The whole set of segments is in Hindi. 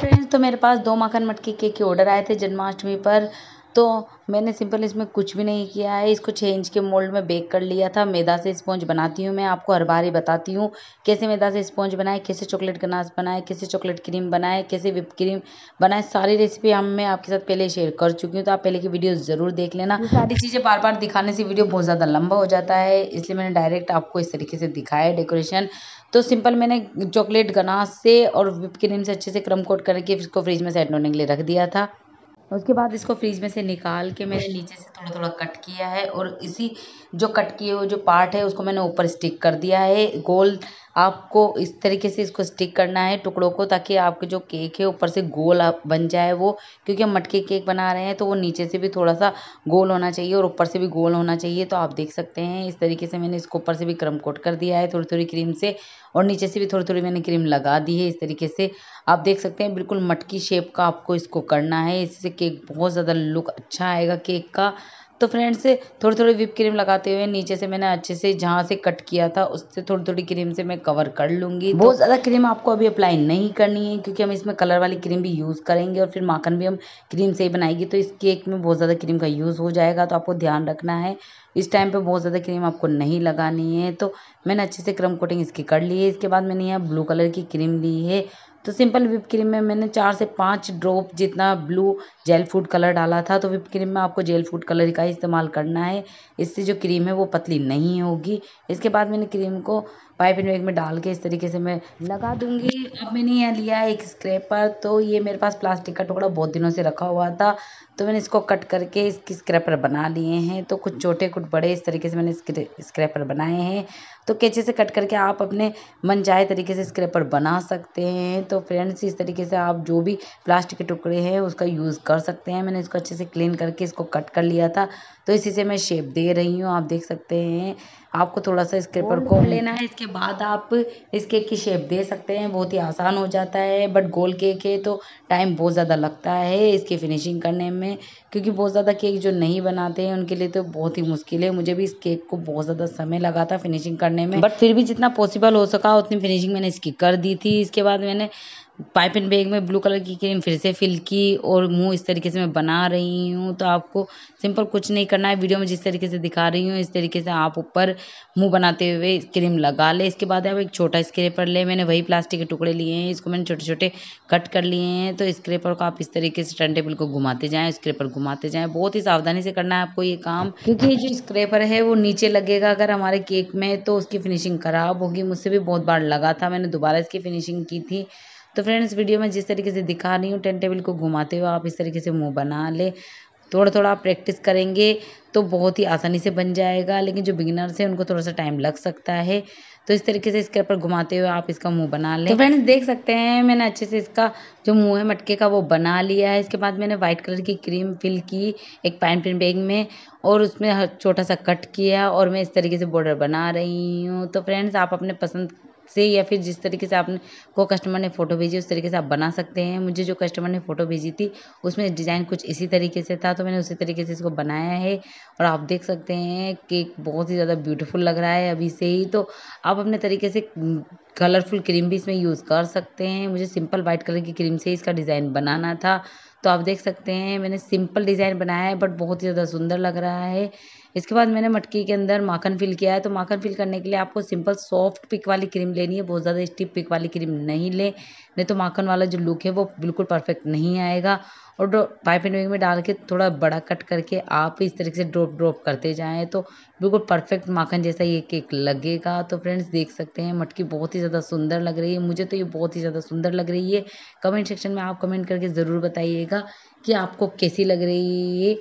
फ्रेंड्स तो मेरे पास दो मखन मटकी केक के ऑर्डर आए थे जन्माष्टमी पर तो मैंने सिंपल इसमें कुछ भी नहीं किया है इसको छः इंच के मोल्ड में बेक कर लिया था मैदा से स्पॉन्ज बनाती हूँ मैं आपको हर बार ही बताती हूँ कैसे मैदा से स्पॉन्ज बनाए कैसे चॉकलेट गनास बनाए कैसे चॉकलेट क्रीम बनाए कैसे विप क्रीम बनाए सारी रेसिपी हम मैं आपके साथ पहले शेयर कर चुकी हूँ तो आप पहले की वीडियो ज़रूर देख लेना सारी चीज़ें बार बार दिखाने से वीडियो बहुत ज़्यादा लंबा हो जाता है इसलिए मैंने डायरेक्ट आपको इस तरीके से दिखाया डेकोरेशन तो सिंपल मैंने चॉकलेट गनास से और विप क्रीम से अच्छे से क्रम कोट करके इसको फ्रिज में सेट होने के लिए रख दिया था उसके बाद इसको फ्रिज में से निकाल के मैंने नीचे से थोड़ा थोड़ा कट किया है और इसी जो कट किए हुए जो पार्ट है उसको मैंने ऊपर स्टिक कर दिया है गोल आपको इस तरीके से इसको स्टिक करना है टुकड़ों को ताकि आपके जो केक है ऊपर से गोल बन जाए वो क्योंकि हम मटके केक बना रहे हैं तो वो नीचे से भी थोड़ा सा गोल होना चाहिए और ऊपर से भी गोल होना चाहिए तो आप देख सकते हैं इस तरीके से मैंने इसको ऊपर से भी क्रम कोट कर दिया है थोड़ी थोड़ी क्रीम से और नीचे से भी थोड़ी थोड़ी मैंने क्रीम लगा दी है इस तरीके से आप देख सकते हैं बिल्कुल मटकी शेप का आपको इसको करना है इससे केक बहुत ज़्यादा लुक अच्छा आएगा केक का तो फ्रेंड्स थोड़ी थोड़ी विप क्रीम लगाते हुए नीचे से मैंने अच्छे से जहाँ से कट किया था उससे थोड़ी थोड़ी क्रीम से मैं कवर कर लूँगी तो बहुत तो ज़्यादा क्रीम आपको अभी अप्लाई नहीं करनी है क्योंकि हम इसमें कलर वाली क्रीम भी यूज़ करेंगे और फिर माखन भी हम क्रीम से ही बनाएंगे तो इस केक में बहुत ज़्यादा क्रीम का यूज़ हो जाएगा तो आपको ध्यान रखना है इस टाइम पे बहुत ज़्यादा क्रीम आपको नहीं लगानी है तो मैंने अच्छे से क्रम कोटिंग इसकी कर ली है इसके बाद मैंने यहाँ ब्लू कलर की क्रीम ली है तो सिंपल विप क्रीम में मैंने चार से पाँच ड्रॉप जितना ब्लू जेल फूड कलर डाला था तो विप क्रीम में आपको जेल फूड कलर का इस्तेमाल करना है इससे जो क्रीम है वो पतली नहीं होगी इसके बाद मैंने क्रीम को इन बैग में डाल के इस तरीके से मैं लगा दूंगी अब मैंने यहाँ लिया है एक स्क्रैपर तो ये मेरे पास प्लास्टिक का टुकड़ा बहुत दिनों से रखा हुआ था तो मैंने इसको कट करके इसकी स्क्रैपर बना लिए हैं तो कुछ छोटे कुछ बड़े इस तरीके से मैंने स्क्रैपर बनाए हैं तो कैचे से कट करके आप अपने मन चाहे तरीके से स्क्रैपर बना सकते हैं तो फ्रेंड्स इस तरीके से आप जो भी प्लास्टिक के टुकड़े हैं उसका यूज़ कर सकते हैं मैंने इसको अच्छे से क्लीन करके इसको कट कर लिया था तो इसी से मैं शेप दे रही हूँ आप देख सकते हैं आपको थोड़ा सा इसके ऊपर को लेना है इसके बाद आप इस केक की शेप दे सकते हैं बहुत ही आसान हो जाता है बट गोल केक है तो टाइम बहुत ज़्यादा लगता है इसकी फिनिशिंग करने में क्योंकि बहुत ज़्यादा केक जो नहीं बनाते हैं उनके लिए तो बहुत ही मुश्किल है मुझे भी इस केक को बहुत ज़्यादा समय लगा था फिनिशिंग करने में बट फिर भी जितना पॉसिबल हो सका उतनी फिनिशिंग मैंने इसकी कर दी थी इसके बाद मैंने पाइप एंड बैग में ब्लू कलर की क्रीम फिर से फिल की और मुंह इस तरीके से मैं बना रही हूँ तो आपको सिंपल कुछ नहीं करना है वीडियो में जिस तरीके से दिखा रही हूँ इस तरीके से आप ऊपर मुंह बनाते हुए क्रीम लगा ले इसके बाद आप एक छोटा स्क्रेपर ले मैंने वही प्लास्टिक के टुकड़े लिए हैं इसको मैंने छोटे छोटे कट कर लिए हैं तो स्क्रेपर को आप इस तरीके से टर्न टेबल को घुमाते जाएँ स्क्रेपर घुमाते जाएँ बहुत ही सावधानी से करना है आपको ये काम क्योंकि ये जो स्क्रेपर है वो नीचे लगेगा अगर हमारे केक में तो उसकी फिनिशिंग ख़राब होगी मुझसे भी बहुत बार लगा था मैंने दोबारा इसकी फिनिशिंग की थी तो फ्रेंड्स वीडियो में जिस तरीके से दिखा रही हूँ टेन टेबल को घुमाते हुए आप इस तरीके से मुँह बना ले थोड़ा थोड़ा आप प्रैक्टिस करेंगे तो बहुत ही आसानी से बन जाएगा लेकिन जो बिगिनर्स हैं उनको थोड़ा सा टाइम लग सकता है तो इस तरीके से इसके ऊपर घुमाते हुए आप इसका मुंह बना लें तो फ्रेंड्स देख सकते हैं मैंने अच्छे से इसका जो मुंह है मटके का वो बना लिया है इसके बाद मैंने व्हाइट कलर की क्रीम फिल की एक पैन पिन बैग में और उसमें छोटा सा कट किया और मैं इस तरीके से बॉर्डर बना रही हूँ तो फ्रेंड्स आप अपने पसंद से या फिर जिस तरीके से आपने को कस्टमर ने फ़ोटो भेजी उस तरीके से आप बना सकते हैं मुझे जो कस्टमर ने फ़ोटो भेजी थी उसमें डिज़ाइन कुछ इसी तरीके से था तो मैंने उसी तरीके से इसको बनाया है और आप देख सकते हैं कि बहुत ही ज़्यादा ब्यूटीफुल लग रहा है अभी से ही तो आप अपने तरीके से कलरफुल क्रीम भी इसमें यूज़ कर सकते हैं मुझे सिंपल वाइट कलर की क्रीम से इसका डिज़ाइन बनाना था तो आप देख सकते हैं मैंने सिंपल डिज़ाइन बनाया है बट बहुत ही ज़्यादा सुंदर लग रहा है इसके बाद मैंने मटकी के अंदर माखन फिल किया है तो माखन फिल करने के लिए आपको सिंपल सॉफ्ट पिक वाली क्रीम लेनी है बहुत ज़्यादा स्टिप पिक वाली क्रीम नहीं लें नहीं तो माखन वाला जो लुक है वो बिल्कुल परफेक्ट नहीं आएगा और एंड विंग में डाल के थोड़ा बड़ा कट करके आप इस तरीके से ड्रॉप ड्रॉप करते जाएँ तो बिल्कुल परफेक्ट माखन जैसा ये केक लगेगा तो फ्रेंड्स देख सकते हैं मटकी बहुत ही ज़्यादा सुंदर लग रही है मुझे तो ये बहुत ही ज़्यादा सुंदर लग रही है कमेंट सेक्शन में आप कमेंट करके ज़रूर बताइएगा कि आपको कैसी लग रही है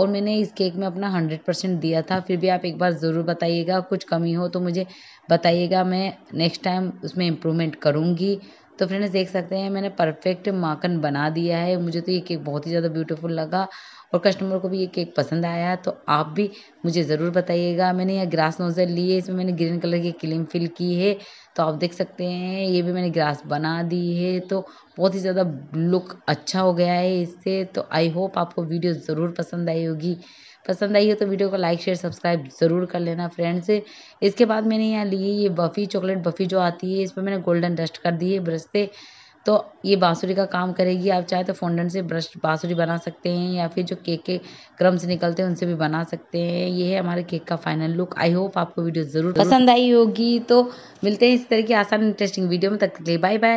और मैंने इस केक में अपना हंड्रेड परसेंट दिया था फिर भी आप एक बार ज़रूर बताइएगा कुछ कमी हो तो मुझे बताइएगा मैं नेक्स्ट टाइम उसमें इम्प्रूवमेंट करूँगी तो फ्रेंड्स देख सकते हैं मैंने परफेक्ट माखन बना दिया है मुझे तो ये केक बहुत ही ज़्यादा ब्यूटीफुल लगा और कस्टमर को भी ये केक पसंद आया तो आप भी मुझे ज़रूर बताइएगा मैंने यह ग्रास नोजल ली है इसमें मैंने ग्रीन कलर की क्लीम फिल की है तो आप देख सकते हैं ये भी मैंने ग्रास बना दी है तो बहुत ही ज़्यादा लुक अच्छा हो गया है इससे तो आई होप आपको वीडियो ज़रूर पसंद आई होगी पसंद आई हो तो वीडियो को लाइक शेयर सब्सक्राइब ज़रूर कर लेना फ्रेंड्स इसके बाद मैंने यहाँ ली ये बफ़ी चॉकलेट बफ़ी जो आती है इस पर मैंने गोल्डन डस्ट कर दी है ब्रश से तो ये बाँसुरी का काम करेगी आप चाहे तो फोंडन से ब्रश बाँसुरी बना सकते हैं या फिर जो केक के क्रम्स निकलते हैं उनसे भी बना सकते हैं ये है हमारे केक का फाइनल लुक आई होप आपको वीडियो ज़रूर पसंद आई होगी तो मिलते हैं इस तरह की आसान इंटरेस्टिंग वीडियो में तक बाय बाय